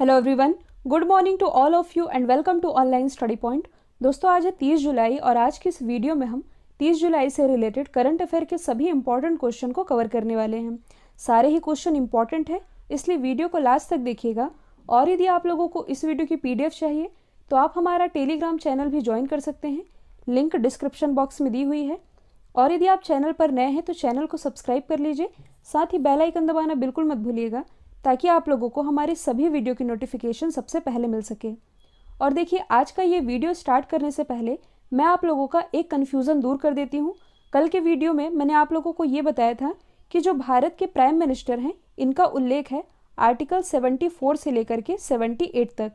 hello everyone good morning to all of you and welcome to online study point दोस्तों आज है तीस जुलाई और आज की इस वीडियो में हम तीस जुलाई से रिलेटेड करंट अफेयर के सभी इंपॉर्टेंट क्वेश्चन को कवर करने वाले हैं सारे ही क्वेश्चन इंपॉर्टेंट है इसलिए वीडियो को लास्ट तक देखिएगा और यदि आप लोगों को इस वीडियो की पी चाहिए तो आप हमारा टेलीग्राम चैनल भी ज्वाइन कर सकते हैं लिंक डिस्क्रिप्शन बॉक्स में दी हुई है और यदि आप चैनल पर नए हैं तो चैनल को सब्सक्राइब कर लीजिए साथ ही बेल आइकन दबाना बिल्कुल मत भूलिएगा ताकि आप लोगों को हमारे सभी वीडियो की नोटिफिकेशन सबसे पहले मिल सके और देखिए आज का ये वीडियो स्टार्ट करने से पहले मैं आप लोगों का एक कन्फ्यूज़न दूर कर देती हूँ कल के वीडियो में मैंने आप लोगों को ये बताया था कि जो भारत के प्राइम मिनिस्टर हैं इनका उल्लेख है आर्टिकल 74 से लेकर के 78 तक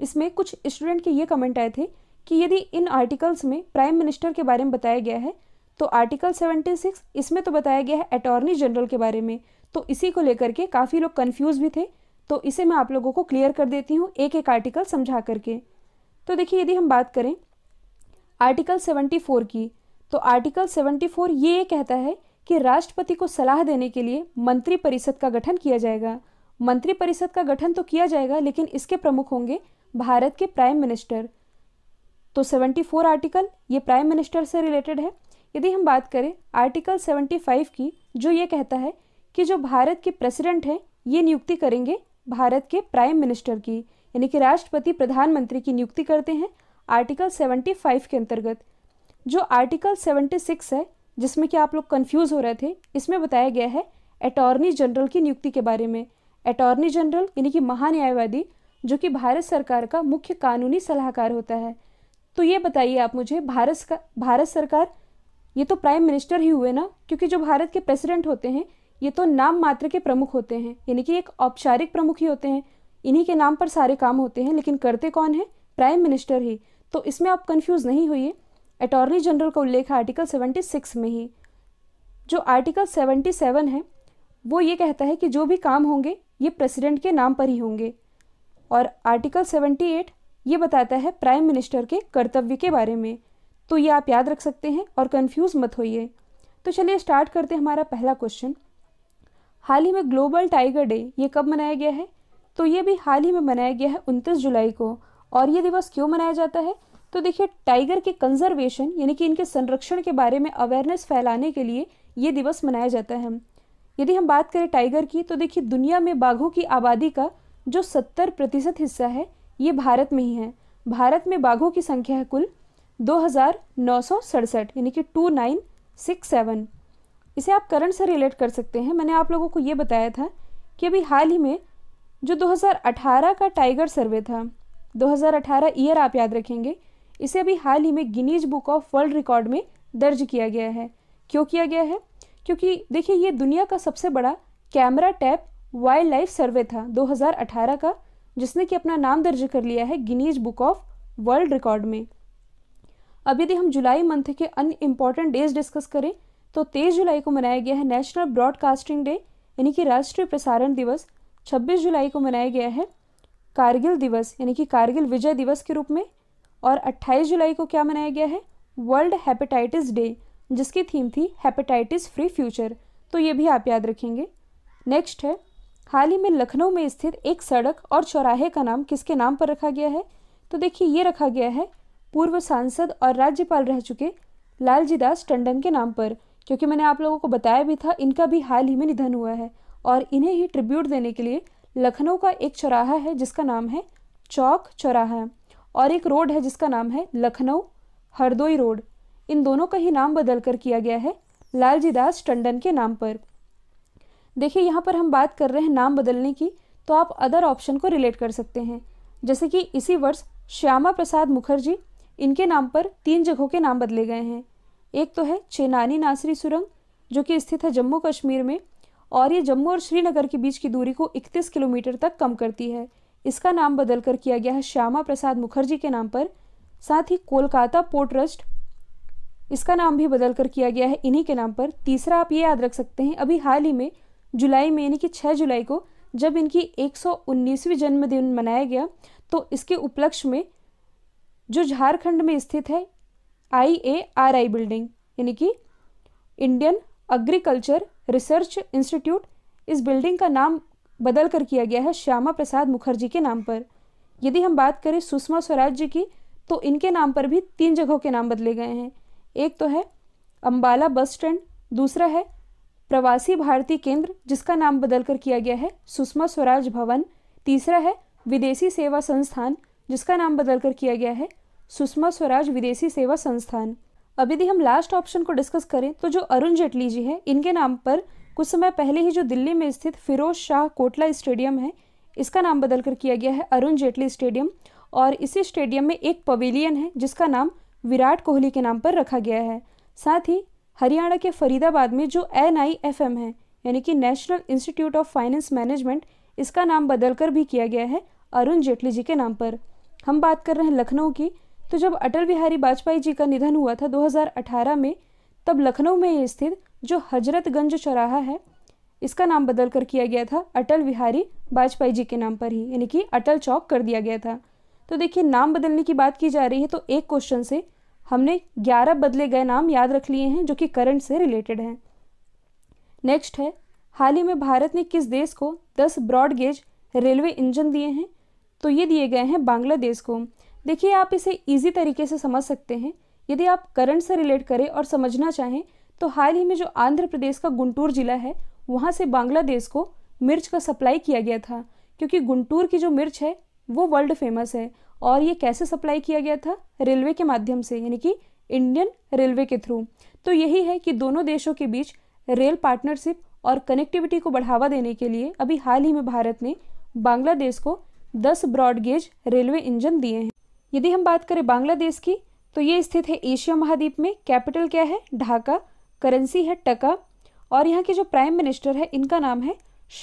इसमें कुछ स्टूडेंट के ये कमेंट आए थे कि यदि इन आर्टिकल्स में प्राइम मिनिस्टर के बारे में बताया गया है तो आर्टिकल 76 इसमें तो बताया गया है अटॉर्नी जनरल के बारे में तो इसी को लेकर के काफ़ी लोग कन्फ्यूज़ भी थे तो इसे मैं आप लोगों को क्लियर कर देती हूँ एक एक आर्टिकल समझा करके तो देखिए यदि हम बात करें आर्टिकल 74 की तो आर्टिकल 74 ये कहता है कि राष्ट्रपति को सलाह देने के लिए मंत्री परिषद का गठन किया जाएगा मंत्री परिषद का गठन तो किया जाएगा लेकिन इसके प्रमुख होंगे भारत के प्राइम मिनिस्टर तो 74 आर्टिकल ये प्राइम मिनिस्टर से रिलेटेड है यदि हम बात करें आर्टिकल 75 की जो ये कहता है कि जो भारत के प्रेसिडेंट हैं ये नियुक्ति करेंगे भारत के प्राइम मिनिस्टर की यानी कि राष्ट्रपति प्रधानमंत्री की नियुक्ति करते हैं आर्टिकल 75 के अंतर्गत जो आर्टिकल 76 है जिसमें कि आप लोग कंफ्यूज हो रहे थे इसमें बताया गया है अटॉर्नी जनरल की नियुक्ति के बारे में अटॉर्नी जनरल यानी कि महान्यायवादी जो कि भारत सरकार का मुख्य कानूनी सलाहकार होता है तो ये बताइए आप मुझे भारत का भारत सरकार ये तो प्राइम मिनिस्टर ही हुए ना क्योंकि जो भारत के प्रेसिडेंट होते हैं ये तो नाम मात्र के प्रमुख होते हैं यानी कि एक औपचारिक प्रमुख ही होते हैं इन्हीं के नाम पर सारे काम होते हैं लेकिन करते कौन है प्राइम मिनिस्टर ही तो इसमें आप कंफ्यूज नहीं होइए अटॉर्नी जनरल का उल्लेख है आर्टिकल 76 में ही जो आर्टिकल 77 है वो ये कहता है कि जो भी काम होंगे ये प्रेसिडेंट के नाम पर ही होंगे और आर्टिकल 78 ये बताता है प्राइम मिनिस्टर के कर्तव्य के बारे में तो ये आप याद रख सकते हैं और कंफ्यूज मत होइए तो चलिए स्टार्ट करते हैं हमारा पहला क्वेश्चन हाल ही में ग्लोबल टाइगर डे ये कब मनाया गया है तो ये भी हाल ही में मनाया गया है उनतीस जुलाई को और ये दिवस क्यों मनाया जाता है तो देखिए टाइगर के कंजर्वेशन यानी कि इनके संरक्षण के बारे में अवेयरनेस फैलाने के लिए ये दिवस मनाया जाता है यदि हम बात करें टाइगर की तो देखिए दुनिया में बाघों की आबादी का जो सत्तर प्रतिशत हिस्सा है ये भारत में ही है भारत में बाघों की संख्या है कुल दो यानी कि टू नाइन सिक्स सेवन इसे आप करंट से रिलेट कर सकते हैं मैंने आप लोगों को ये बताया था कि अभी हाल ही में जो 2018 का टाइगर सर्वे था 2018 ईयर आप याद रखेंगे इसे अभी हाल ही में Guinness book of world record में दर्ज किया गया है क्यों किया गया है क्योंकि देखिए ये दुनिया का सबसे बड़ा camera trap wild life survey था 2018 का जिसने कि अपना नाम दर्ज कर लिया है Guinness book of world record में अब यदि हम जुलाई मंथ के अन्य इम्पॉर्टेंट डेज डिस्कस करें तो तेईस जुलाई को मनाया गया है नेशनल ब्रॉडकास्टिंग डे यानी कि राष्ट्रीय प्रसारण दिवस छब्बीस जुलाई को मनाया गया है कारगिल दिवस यानी कि कारगिल विजय दिवस के रूप में और 28 जुलाई को क्या मनाया गया है वर्ल्ड हेपेटाइटिस डे जिसकी थीम थी हेपेटाइटिस फ्री फ्यूचर तो ये भी आप याद रखेंगे नेक्स्ट है हाल ही में लखनऊ में स्थित एक सड़क और चौराहे का नाम किसके नाम पर रखा गया है तो देखिए ये रखा गया है पूर्व सांसद और राज्यपाल रह चुके लालजी दास टंडन के नाम पर क्योंकि मैंने आप लोगों को बताया भी था इनका भी हाल ही में निधन हुआ है और इन्हें ही ट्रिब्यूट देने के लिए लखनऊ का एक चौराहा है जिसका नाम है चौक चौराहा और एक रोड है जिसका नाम है लखनऊ हरदोई रोड इन दोनों का ही नाम बदल कर किया गया है लालजी दास टंडन के नाम पर देखिए यहाँ पर हम बात कर रहे हैं नाम बदलने की तो आप अदर ऑप्शन को रिलेट कर सकते हैं जैसे कि इसी वर्ष श्यामा प्रसाद मुखर्जी इनके नाम पर तीन जगहों के नाम बदले गए हैं एक तो है चेनानी नासरी सुरंग जो कि स्थित है जम्मू कश्मीर में और ये जम्मू और श्रीनगर के बीच की दूरी को 31 किलोमीटर तक कम करती है इसका नाम बदलकर किया गया है श्यामा प्रसाद मुखर्जी के नाम पर साथ ही कोलकाता पोर्ट ट्रस्ट इसका नाम भी बदलकर किया गया है इन्हीं के नाम पर तीसरा आप ये याद रख सकते हैं अभी हाल ही में जुलाई में यानी कि 6 जुलाई को जब इनकी 119वीं जन्मदिन मनाया गया तो इसके उपलक्ष्य में जो झारखंड में स्थित है आई ए आर आई बिल्डिंग यानी कि इंडियन एग्रीकल्चर रिसर्च इंस्टीट्यूट इस बिल्डिंग का नाम बदल कर किया गया है श्यामा प्रसाद मुखर्जी के नाम पर यदि हम बात करें सुषमा स्वराज जी की तो इनके नाम पर भी तीन जगहों के नाम बदले गए हैं एक तो है अम्बाला बस स्टैंड दूसरा है प्रवासी भारतीय केंद्र जिसका नाम बदल कर किया गया है सुषमा स्वराज भवन तीसरा है विदेशी सेवा संस्थान जिसका नाम बदल कर किया गया है सुषमा स्वराज विदेशी सेवा संस्थान अब यदि हम लास्ट ऑप्शन को डिस्कस करें तो जो अरुण जेटली जी हैं इनके नाम पर कुछ समय पहले ही जो दिल्ली में स्थित फिरोज शाह कोटला स्टेडियम है इसका नाम बदल कर किया गया है अरुण जेटली स्टेडियम और इसी स्टेडियम में एक पवेलियन है जिसका नाम विराट कोहली के नाम पर रखा गया है साथ ही हरियाणा के फरीदाबाद में जो एन आई एफ एम है यानी कि national institute of finance management इसका नाम बदलकर भी किया गया है अरुण जेटली जी के नाम पर हम बात कर रहे हैं लखनऊ की तो जब अटल बिहारी वाजपेयी जी का निधन हुआ था 2018 में तब लखनऊ में स्थित जो हजरतगंज चौराहा है इसका नाम बदल कर किया गया था अटल बिहारी वाजपेयी जी के नाम पर ही यानी कि अटल चौक कर दिया गया था तो देखिए नाम बदलने की बात की जा रही है तो एक क्वेश्चन से हमने 11 बदले गए नाम याद रख लिए हैं जो कि करंट से रिलेटेड हैं नेक्स्ट है हाल ही में भारत ने किस देश को 10 ब्रॉड गेज रेलवे इंजन दिए हैं तो ये दिए गए हैं बांग्लादेश को देखिए आप इसे ईजी तरीके से समझ सकते हैं यदि आप करंट से रिलेट करें और समझना चाहें तो हाल ही में जो आंध्र प्रदेश का गुंटूर जिला है वहाँ से बांग्लादेश को मिर्च का सप्लाई किया गया था क्योंकि गुंटूर की जो मिर्च है वो वर्ल्ड फेमस है और ये कैसे सप्लाई किया गया था रेलवे के माध्यम से यानी कि इंडियन रेलवे के थ्रू तो यही है कि दोनों देशों के बीच रेल पार्टनरशिप और कनेक्टिविटी को बढ़ावा देने के लिए अभी हाल ही में भारत ने बांग्लादेश को 10 ब्रॉडगेज रेलवे इंजन दिए हैं यदि हम बात करें बांग्लादेश की तो ये स्थित है एशिया महाद्वीप में कैपिटल क्या है ढाका करेंसी है टका और यहाँ के जो प्राइम मिनिस्टर है इनका नाम है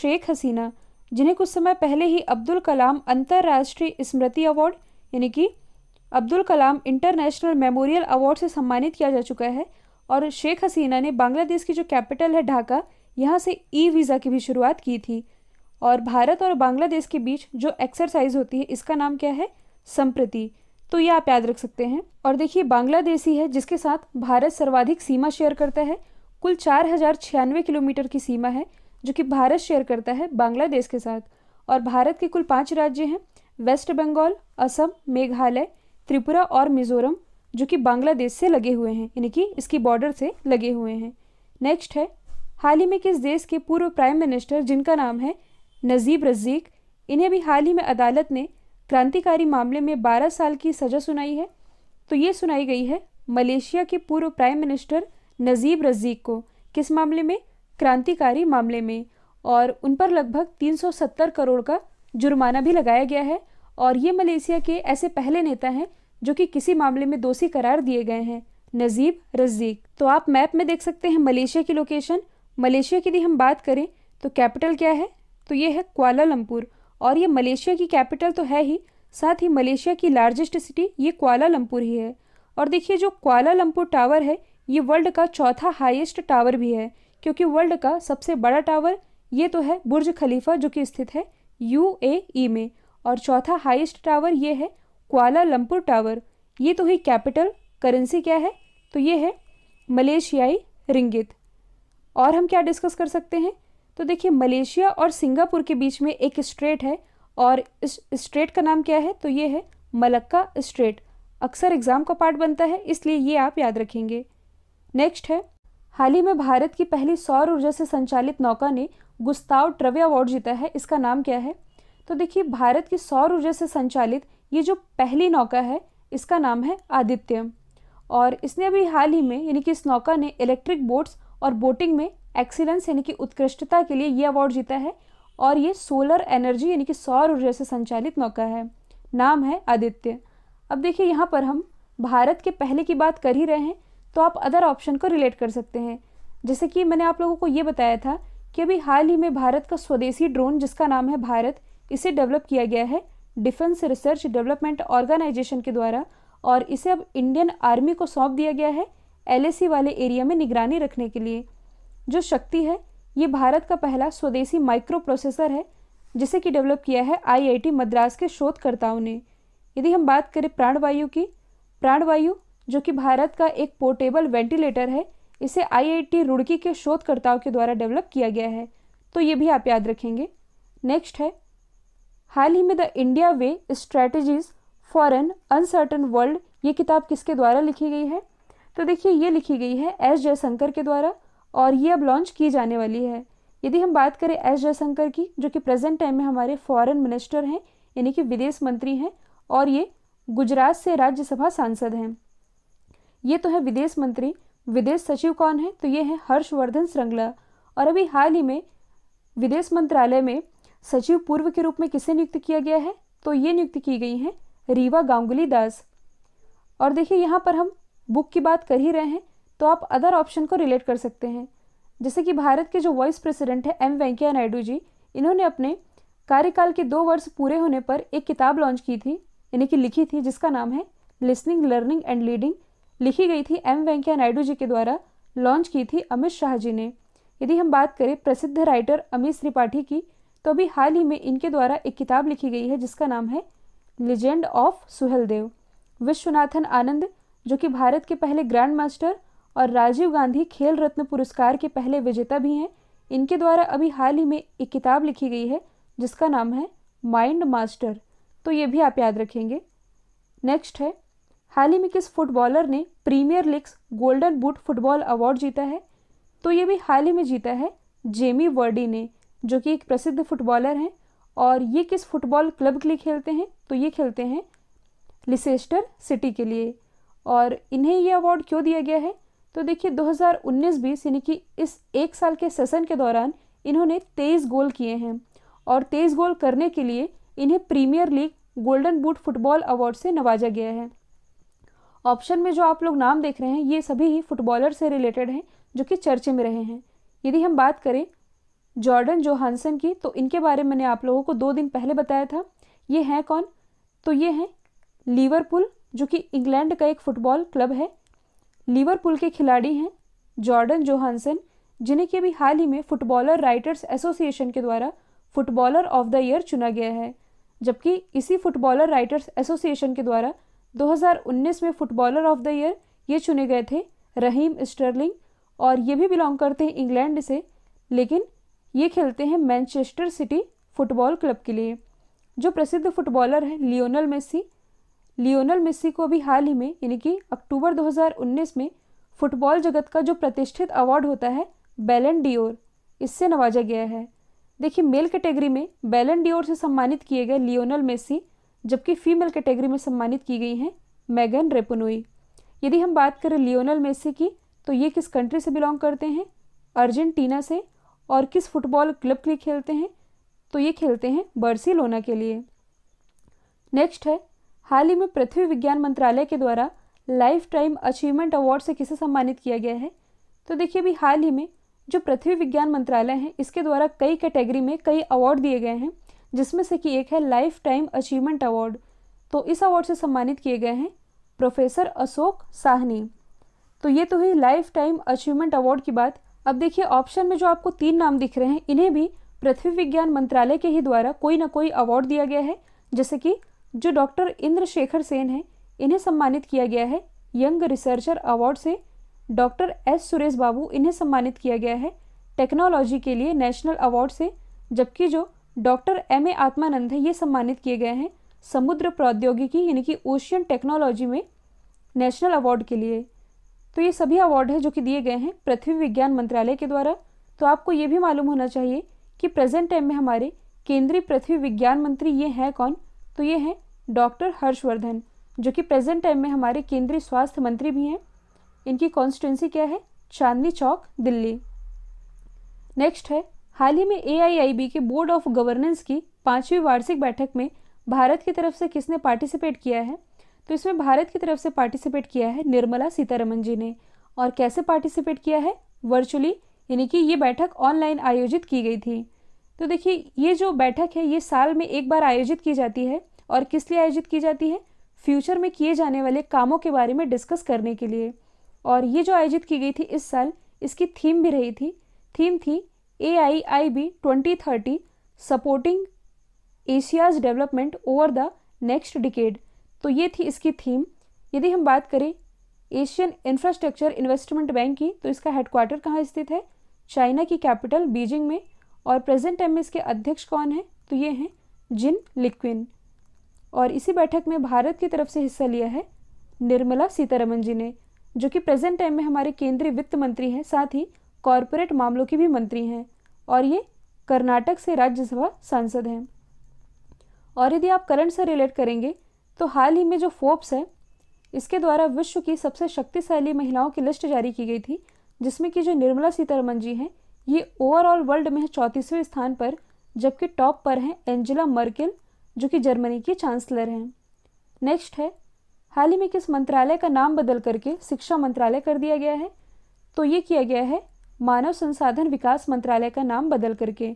शेख हसीना जिन्हें कुछ समय पहले ही अब्दुल कलाम अंतर्राष्ट्रीय स्मृति अवार्ड यानी कि Abdul Kalam international memorial award से सम्मानित किया जा चुका है और शेख हसीना ने बांग्लादेश की जो कैपिटल है ढाका यहाँ से ई वीज़ा की भी शुरुआत की थी और भारत और बांग्लादेश के बीच जो एक्सरसाइज होती है इसका नाम क्या है संप्रति तो ये आप याद रख सकते हैं और देखिए बांग्लादेशी है जिसके साथ भारत सर्वाधिक सीमा शेयर करता है कुल चार हजार छियानवे किलोमीटर की सीमा है जो कि भारत शेयर करता है बांग्लादेश के साथ और भारत के कुल पाँच राज्य हैं वेस्ट बंगाल असम मेघालय त्रिपुरा और मिजोरम जो कि बांग्लादेश से लगे हुए हैं यानी कि इसकी बॉर्डर से लगे हुए हैं नेक्स्ट है हाल ही में किस देश के पूर्व प्राइम मिनिस्टर जिनका नाम है नजीब रजीक इन्हें भी हाल ही में अदालत ने क्रांतिकारी मामले में 12 साल की सज़ा सुनाई है तो ये सुनाई गई है मलेशिया के पूर्व प्राइम मिनिस्टर नजीब रजीक को किस मामले में क्रांतिकारी मामले में और उन पर लगभग 370 करोड़ का जुर्माना भी लगाया गया है और ये मलेशिया के ऐसे पहले नेता हैं जो कि किसी मामले में दोषी करार दिए गए हैं नजीब रजीक तो आप मैप में देख सकते हैं मलेशिया की लोकेशन मलेशिया की यदि हम बात करें तो कैपिटल क्या है तो ये है क्वालालंपुर और ये मलेशिया की कैपिटल तो है ही साथ ही मलेशिया की लार्जेस्ट सिटी ये क्वालालंपुर ही है और देखिए जो क्वालालंपुर टावर है ये वर्ल्ड का चौथा हाईएस्ट टावर भी है क्योंकि वर्ल्ड का सबसे बड़ा टावर ये तो है बुर्ज खलीफा जो कि स्थित है ई e में और चौथा हाईएस्ट टावर ये है क्वालालंपुर टावर ये तो ही कैपिटल करेंसी क्या है तो ये है मलेशियाई रिंगित और हम क्या डिस्कस कर सकते हैं तो देखिए मलेशिया और सिंगापुर के बीच में एक स्ट्रेट है और इस स्ट्रेट का नाम क्या है तो ये है मलक्का स्ट्रेट अक्सर एग्ज़ाम का पार्ट बनता है इसलिए ये आप याद रखेंगे नेक्स्ट है हाल ही में भारत की पहली सौर ऊर्जा से संचालित नौका ने गुस्ताव ट्रवे अवार्ड जीता है इसका नाम क्या है तो देखिए भारत की सौर ऊर्जा से संचालित ये जो पहली नौका है इसका नाम है आदित्यम और इसने अभी हाल ही में यानी कि इस नौका ने इलेक्ट्रिक बोट्स और बोटिंग में एक्सीलेंस यानी कि उत्कृष्टता के लिए ये अवार्ड जीता है और ये सोलर एनर्जी यानी कि सौर ऊर्जा से संचालित नौका है नाम है आदित्य अब देखिए यहाँ पर हम भारत के पहले की बात कर ही रहे हैं तो आप अदर ऑप्शन को रिलेट कर सकते हैं जैसे कि मैंने आप लोगों को ये बताया था कि अभी हाल ही में भारत का स्वदेशी ड्रोन जिसका नाम है भारत इसे डेवलप किया गया है डिफेंस रिसर्च डेवलपमेंट ऑर्गेनाइजेशन के द्वारा और इसे अब इंडियन आर्मी को सौंप दिया गया है एल वाले एरिया में निगरानी रखने के लिए जो शक्ति है ये भारत का पहला स्वदेशी माइक्रो प्रोसेसर है जिसे कि डेवलप किया है आईआईटी मद्रास के शोधकर्ताओं ने यदि हम बात करें प्राणवायु की प्राणवायु जो कि भारत का एक पोर्टेबल वेंटिलेटर है इसे आईआईटी रुड़की के शोधकर्ताओं के द्वारा डेवलप किया गया है तो ये भी आप याद रखेंगे नेक्स्ट है हाल ही में the India way strategies for an uncertain world ये किताब किसके द्वारा लिखी गई है तो देखिए ये लिखी गई है एस जयशंकर के द्वारा और ये अब लॉन्च की जाने वाली है यदि हम बात करें एस जयशंकर की जो कि प्रेजेंट टाइम में हमारे फॉरेन मिनिस्टर हैं यानी कि विदेश मंत्री हैं और ये गुजरात से राज्यसभा सांसद हैं ये तो है विदेश मंत्री विदेश सचिव कौन है तो ये है हर्षवर्धन श्रृंगला और अभी हाल ही में विदेश मंत्रालय में सचिव पूर्व के रूप में किसे नियुक्त किया गया है तो ये नियुक्त की गई हैं रीवा गांगुली दास और देखिए यहाँ पर हम बुक की बात कर ही रहे हैं तो आप अदर ऑप्शन को रिलेट कर सकते हैं जैसे कि भारत के जो वाइस प्रेसिडेंट है एम वेंकैया नायडू जी इन्होंने अपने कार्यकाल के दो वर्ष पूरे होने पर एक किताब लॉन्च की थी यानी कि लिखी थी जिसका नाम है लिसनिंग लर्निंग एंड लीडिंग लिखी गई थी एम वेंकैया नायडू जी के द्वारा लॉन्च की थी अमित शाह जी ने यदि हम बात करें प्रसिद्ध राइटर अमित त्रिपाठी की तो अभी हाल ही में इनके द्वारा एक किताब लिखी गई है जिसका नाम है लिजेंड ऑफ सुहेलदेव विश्वनाथन आनंद जो कि भारत के पहले ग्रैंड मास्टर और राजीव गांधी खेल रत्न पुरस्कार के पहले विजेता भी हैं इनके द्वारा अभी हाल ही में एक किताब लिखी गई है जिसका नाम है माइंड मास्टर तो ये भी आप याद रखेंगे नेक्स्ट है हाल ही में किस फुटबॉलर ने premier leagues golden boot football award जीता है तो ये भी हाल ही में जीता है जेमी वर्डी ने जो कि एक प्रसिद्ध फुटबॉलर हैं और ये किस फुटबॉल क्लब के लिए खेलते हैं तो ये खेलते हैं लिसेस्टर सिटी के लिए और इन्हें ये अवार्ड क्यों दिया गया है तो देखिए 2019 बीस यानी कि इस एक साल के सेशन के दौरान इन्होंने तेईस गोल किए हैं और तेईस गोल करने के लिए इन्हें premier league golden boot football award से नवाजा गया है ऑप्शन में जो आप लोग नाम देख रहे हैं ये सभी ही फुटबॉलर से रिलेटेड हैं जो कि चर्चे में रहे हैं यदि हम बात करें जॉर्डन जोहानसन की तो इनके बारे में मैंने आप लोगों को दो दिन पहले बताया था ये हैं कौन तो ये हैं लीवरपूल जो कि इंग्लैंड का एक फुटबॉल क्लब है लिवरपूल के खिलाड़ी हैं जॉर्डन जोहानसन जिन्हें कि अभी हाल ही में फुटबॉलर राइटर्स एसोसिएशन के द्वारा फुटबॉलर ऑफ द ईयर चुना गया है जबकि इसी फुटबॉलर राइटर्स एसोसिएशन के द्वारा 2019 में फुटबॉलर ऑफ द ईयर ये चुने गए थे रहीम स्टर्लिंग और ये भी बिलोंग करते हैं इंग्लैंड से लेकिन ये खेलते हैं मैनचेस्टर सिटी फुटबॉल क्लब के लिए जो प्रसिद्ध फुटबॉलर हैं लियोनल मेसी लियोनल मेसी को अभी हाल ही में यानी कि अक्टूबर 2019 में फुटबॉल जगत का जो प्रतिष्ठित अवार्ड होता है बैलन डियोर इससे नवाजा गया है देखिए मेल कैटेगरी में बैलन डियोर से सम्मानित किए गए लियोनल मेसी जबकि फीमेल कैटेगरी में सम्मानित की गई हैं मैगन रेपोनोई यदि हम बात करें लियोनल मेसी की तो ये किस कंट्री से बिलोंग करते हैं अर्जेंटीना से और किस फुटबॉल क्लब के लिए खेलते हैं तो ये खेलते हैं बर्सिलोना के लिए नेक्स्ट है हाल ही में पृथ्वी विज्ञान मंत्रालय के द्वारा लाइफ टाइम अचीवमेंट अवार्ड से किसे सम्मानित किया गया है तो देखिए अभी हाल ही में जो पृथ्वी विज्ञान मंत्रालय है इसके द्वारा कई कैटेगरी में कई अवार्ड दिए गए हैं जिसमें से कि एक है लाइफ टाइम अचीवमेंट अवार्ड तो इस अवार्ड से सम्मानित किए गए हैं प्रोफेसर अशोक साहनी तो ये तो हुई लाइफ टाइम अचीवमेंट अवार्ड की बात अब देखिए ऑप्शन में जो आपको तीन नाम दिख रहे हैं इन्हें भी पृथ्वी विज्ञान मंत्रालय के ही द्वारा कोई ना कोई अवार्ड दिया गया है जैसे कि जो डॉक्टर इंद्रशेखर सेन हैं इन्हें सम्मानित किया गया है यंग रिसर्चर अवार्ड से डॉक्टर एस सुरेश बाबू इन्हें सम्मानित किया गया है टेक्नोलॉजी के लिए नेशनल अवार्ड से जबकि जो डॉक्टर एम ए आत्मानंद है ये सम्मानित किए गए हैं समुद्र प्रौद्योगिकी यानी कि ओशियन टेक्नोलॉजी में नेशनल अवार्ड के लिए तो ये सभी अवार्ड हैं जो कि दिए गए हैं पृथ्वी विज्ञान मंत्रालय के द्वारा तो आपको ये भी मालूम होना चाहिए कि प्रेजेंट टाइम में हमारे केंद्रीय पृथ्वी विज्ञान मंत्री ये हैं कौन तो ये हैं डॉक्टर हर्षवर्धन जो कि प्रेजेंट टाइम में हमारे केंद्रीय स्वास्थ्य मंत्री भी हैं इनकी कॉन्स्टिट्युएंसी क्या है चांदनी चौक दिल्ली नेक्स्ट है हाल ही में ए के बोर्ड ऑफ गवर्नेंस की पांचवी वार्षिक बैठक में भारत की तरफ से किसने पार्टिसिपेट किया है तो इसमें भारत की तरफ से पार्टिसिपेट किया है निर्मला सीतारमन जी ने और कैसे पार्टिसिपेट किया है वर्चुअली यानी कि ये बैठक ऑनलाइन आयोजित की गई थी तो देखिए ये जो बैठक है ये साल में एक बार आयोजित की जाती है और किस लिए आयोजित की जाती है फ्यूचर में किए जाने वाले कामों के बारे में डिस्कस करने के लिए और ये जो आयोजित की गई थी इस साल इसकी थीम भी रही थी थीम थी A I I B twenty thirty supporting Asia's development over the next decade तो ये थी इसकी थीम यदि हम बात करें एशियन इंफ्रास्ट्रक्चर इन्वेस्टमेंट बैंक की तो इसका हेडक्वार्टर कहाँ स्थित है चाइना की कैपिटल बीजिंग में और प्रेजेंट टाइम में इसके अध्यक्ष कौन है तो ये हैं जिन लिक्विन और इसी बैठक में भारत की तरफ से हिस्सा लिया है निर्मला सीतारमन जी ने जो कि प्रेजेंट टाइम में हमारे केंद्रीय वित्त मंत्री हैं साथ ही कॉरपोरेट मामलों की भी मंत्री हैं और ये कर्नाटक से राज्यसभा सांसद हैं और यदि आप करंट से रिलेट करेंगे तो हाल ही में जो फोर्ब्स है इसके द्वारा विश्व की सबसे शक्तिशाली महिलाओं की लिस्ट जारी की गई थी जिसमें कि जो निर्मला सीतारमन जी हैं ये ओवरऑल वर्ल्ड में चौंतीसवें स्थान पर जबकि टॉप पर हैं एंजेला मर्केल जो कि जर्मनी की चांसलर हैं नेक्स्ट है हाल ही में किस मंत्रालय का नाम बदल करके शिक्षा मंत्रालय कर दिया गया है तो ये किया गया है मानव संसाधन विकास मंत्रालय का नाम बदल करके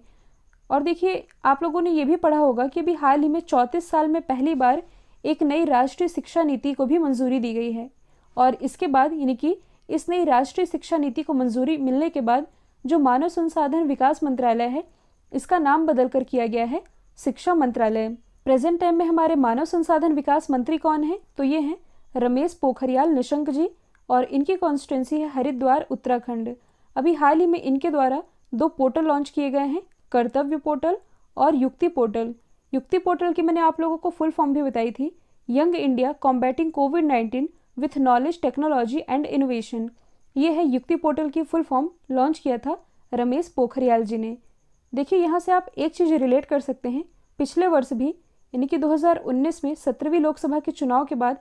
और देखिए आप लोगों ने ये भी पढ़ा होगा कि अभी हाल ही में चौंतीस साल में पहली बार एक नई राष्ट्रीय शिक्षा नीति को भी मंजूरी दी गई है और इसके बाद यानी कि इस नई राष्ट्रीय शिक्षा नीति को मंजूरी मिलने के बाद जो मानव संसाधन विकास मंत्रालय है इसका नाम बदलकर किया गया है शिक्षा मंत्रालय प्रेजेंट टाइम में हमारे मानव संसाधन विकास मंत्री कौन हैं तो ये हैं रमेश पोखरियाल निशंक जी और इनकी कॉन्स्टिट्यूंसी है हरिद्वार उत्तराखंड अभी हाल ही में इनके द्वारा दो पोर्टल लॉन्च किए गए हैं कर्तव्य पोर्टल और युक्ति पोर्टल युक्ति पोर्टल की मैंने आप लोगों को फुल फॉर्म भी बताई थी young India combating covid nineteen with knowledge technology and innovation ये है युक्ति पोर्टल की फुल फॉर्म लॉन्च किया था रमेश पोखरियाल जी ने देखिए यहाँ से आप एक चीज़ रिलेट कर सकते हैं पिछले वर्ष भी यानी कि 2019 में सत्रहवीं लोकसभा के चुनाव के बाद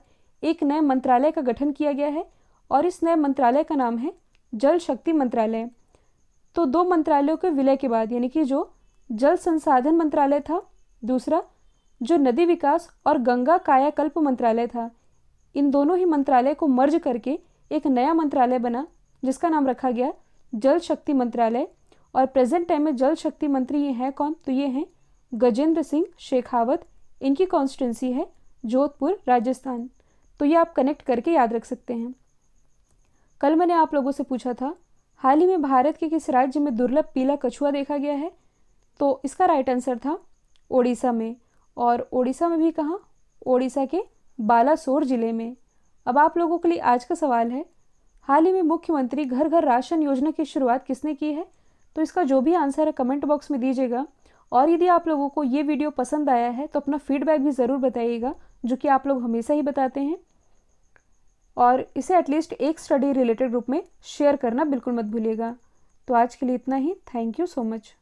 एक नए मंत्रालय का गठन किया गया है और इस नए मंत्रालय का नाम है जल शक्ति मंत्रालय तो दो मंत्रालयों के विलय के बाद यानी कि जो जल संसाधन मंत्रालय था दूसरा जो नदी विकास और गंगा कायाकल्प मंत्रालय था इन दोनों ही मंत्रालय को मर्ज करके एक नया मंत्रालय बना जिसका नाम रखा गया जल शक्ति मंत्रालय और प्रेजेंट टाइम में जल शक्ति मंत्री ये हैं कौन तो ये हैं गजेंद्र सिंह शेखावत इनकी कॉन्स्टिटेंसी है जोधपुर राजस्थान तो ये आप कनेक्ट करके याद रख सकते हैं कल मैंने आप लोगों से पूछा था हाल ही में भारत के किस राज्य में दुर्लभ पीला कछुआ देखा गया है तो इसका राइट आंसर था ओडिशा में और ओडिशा में भी कहाँ ओडिशा के बालासोर जिले में अब आप लोगों के लिए आज का सवाल है हाल ही में मुख्यमंत्री घर घर राशन योजना की शुरुआत किसने की है तो इसका जो भी आंसर है कमेंट बॉक्स में दीजिएगा और यदि आप लोगों को ये वीडियो पसंद आया है तो अपना फीडबैक भी ज़रूर बताइएगा जो कि आप लोग हमेशा ही बताते हैं और इसे एटलीस्ट एक स्टडी रिलेटेड ग्रुप में शेयर करना बिल्कुल मत भूलिएगा तो आज के लिए इतना ही थैंक यू सो मच